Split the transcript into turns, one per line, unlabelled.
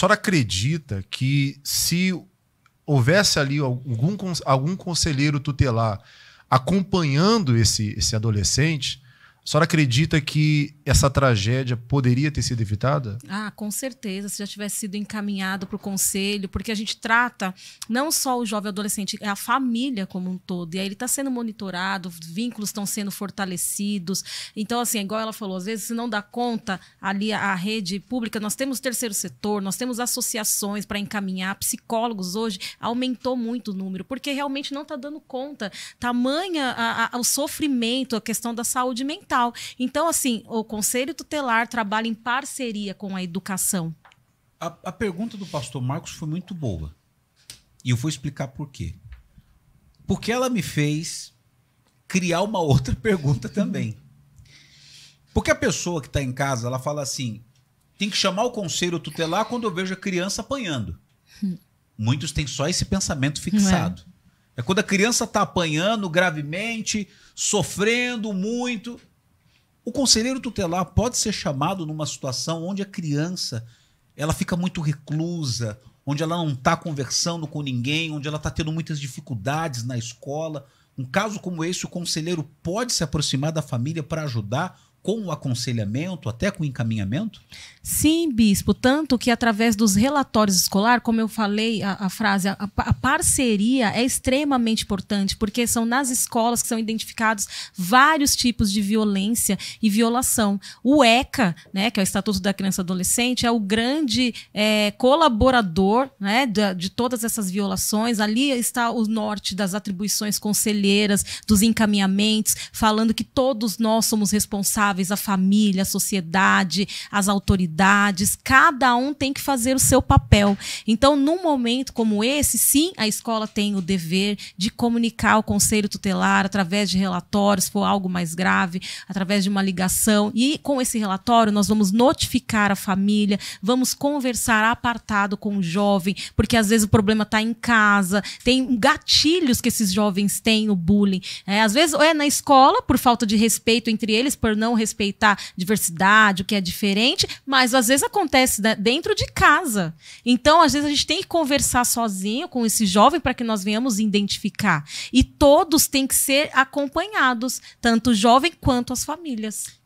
senhora acredita que se houvesse ali algum, algum conselheiro tutelar acompanhando esse, esse adolescente, a senhora acredita que essa tragédia poderia ter sido evitada?
Ah, com certeza, se já tivesse sido encaminhado para o conselho, porque a gente trata não só o jovem adolescente, é a família como um todo. E aí ele está sendo monitorado, vínculos estão sendo fortalecidos. Então, assim, é igual ela falou, às vezes se não dá conta ali a rede pública, nós temos terceiro setor, nós temos associações para encaminhar, psicólogos hoje, aumentou muito o número, porque realmente não está dando conta. Tamanha a, a, o sofrimento, a questão da saúde mental então, assim, o Conselho Tutelar trabalha em parceria com a educação. A,
a pergunta do pastor Marcos foi muito boa. E eu vou explicar por quê. Porque ela me fez criar uma outra pergunta também. Porque a pessoa que está em casa, ela fala assim: tem que chamar o conselho tutelar quando eu vejo a criança apanhando. Hum. Muitos têm só esse pensamento é? fixado. É. é quando a criança está apanhando gravemente, sofrendo muito. O conselheiro tutelar pode ser chamado numa situação onde a criança ela fica muito reclusa, onde ela não está conversando com ninguém, onde ela está tendo muitas dificuldades na escola. Um caso como esse, o conselheiro pode se aproximar da família para ajudar com o aconselhamento, até com o encaminhamento?
Sim, bispo. Tanto que através dos relatórios escolar, como eu falei, a, a frase, a, a, parceria é extremamente importante, porque são nas escolas que são identificados vários tipos de violência e violação. O ECA, né, que é o Estatuto da Criança e Adolescente, é o grande é, colaborador né, de, de todas essas violações. Ali está o norte das atribuições conselheiras, dos encaminhamentos, falando que todos nós somos responsáveis responsáveis, a família, a sociedade, as autoridades, cada um tem que fazer o seu papel. Então, num momento como esse, sim, a escola tem o dever de comunicar ao conselho tutelar através de relatórios, se for algo mais grave, através de uma ligação. E com esse relatório, nós vamos notificar a família, vamos conversar apartado com o jovem, porque às vezes o problema está em casa, tem gatilhos que esses jovens têm no bullying. É, às vezes, ou é na escola, por falta de respeito entre eles, por não respeitar diversidade, o que é diferente, mas às vezes acontece né, dentro de casa. Então, às vezes a gente tem que conversar sozinho com esse jovem para que nós venhamos identificar. E todos têm que ser acompanhados, tanto o jovem quanto as famílias.